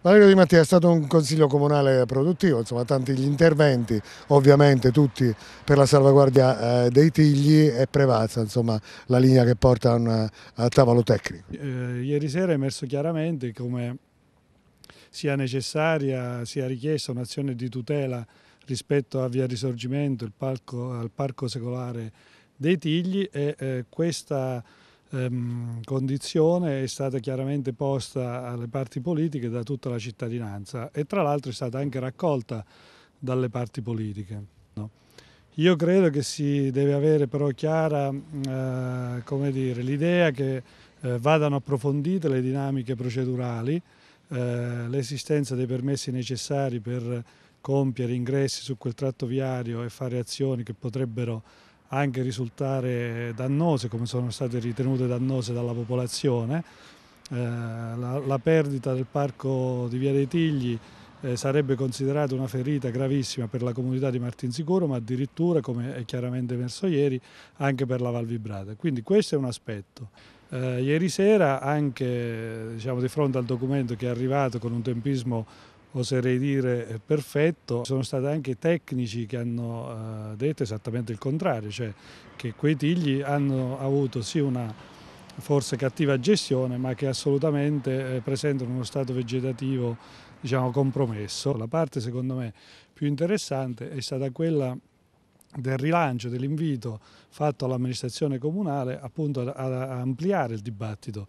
Valerio Di Mattia è stato un consiglio comunale produttivo, insomma tanti gli interventi, ovviamente tutti per la salvaguardia eh, dei tigli e Prevazza, insomma la linea che porta a, un tavolo tecnico. Eh, ieri sera è emerso chiaramente come sia necessaria, sia richiesta un'azione di tutela rispetto a Via Risorgimento, parco, al parco secolare dei tigli e eh, questa ehm, condizione è stata chiaramente posta alle parti politiche da tutta la cittadinanza e tra l'altro è stata anche raccolta dalle parti politiche. No? Io credo che si deve avere però chiara eh, l'idea che eh, vadano approfondite le dinamiche procedurali, eh, l'esistenza dei permessi necessari per compiere ingressi su quel tratto viario e fare azioni che potrebbero anche risultare dannose, come sono state ritenute dannose dalla popolazione. Eh, la, la, perdita del parco di Via dei Tigli eh, sarebbe considerata una ferita gravissima per la comunità di Martinsicuro, ma addirittura, come è chiaramente emerso ieri, anche per la Val Vibrata. Quindi questo è un aspetto. Eh, ieri sera, anche diciamo, di fronte al documento che è arrivato con un tempismo oserei dire eh, perfetto, sono stati anche tecnici che hanno eh, detto esattamente il contrario, cioè che quei tigli hanno avuto sì una forse cattiva gestione ma che assolutamente eh, presentano uno stato vegetativo diciamo, compromesso. La parte secondo me più interessante è stata quella del rilancio dell'invito fatto all'amministrazione comunale appunto ad ampliare il dibattito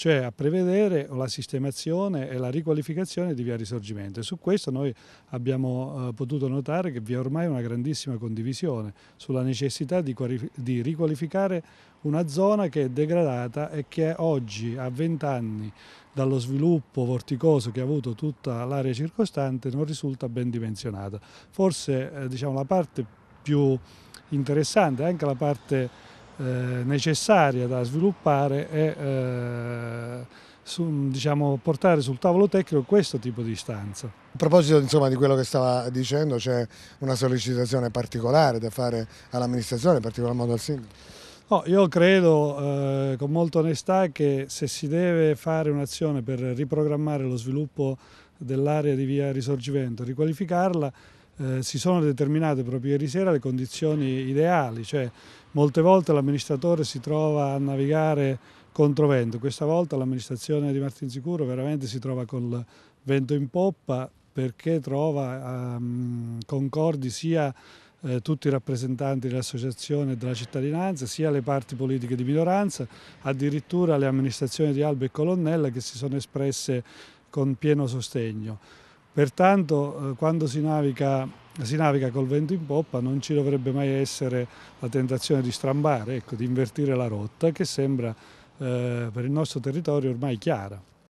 cioè a prevedere la sistemazione e la riqualificazione di via Risorgimento. E su questo noi abbiamo eh, potuto notare che vi è ormai una grandissima condivisione sulla necessità di, di riqualificare una zona che è degradata e che oggi a 20 anni dallo sviluppo vorticoso che ha avuto tutta l'area circostante non risulta ben dimensionata. Forse eh, diciamo, la parte più interessante, anche la parte eh, necessaria da sviluppare e eh, su, diciamo, portare sul tavolo tecnico questo tipo di istanza. A proposito insomma, di quello che stava dicendo, c'è una sollecitazione particolare da fare all'amministrazione, in particolar modo al sindaco? No, io credo eh, con molta onestà che se si deve fare un'azione per riprogrammare lo sviluppo dell'area di via Risorgimento, riqualificarla, eh, si sono determinate proprio ieri sera le condizioni ideali, cioè molte volte l'amministratore si trova a navigare contro vento, questa volta l'amministrazione di Martinsicuro veramente si trova col vento in poppa perché trova um, concordi sia eh, tutti i rappresentanti dell'associazione della cittadinanza, sia le parti politiche di minoranza, addirittura le amministrazioni di Alba e Colonnella che si sono espresse con pieno sostegno. Pertanto eh, quando si naviga, si naviga col vento in poppa non ci dovrebbe mai essere la tentazione di strambare, ecco, di invertire la rotta che sembra eh, per il nostro territorio ormai chiara.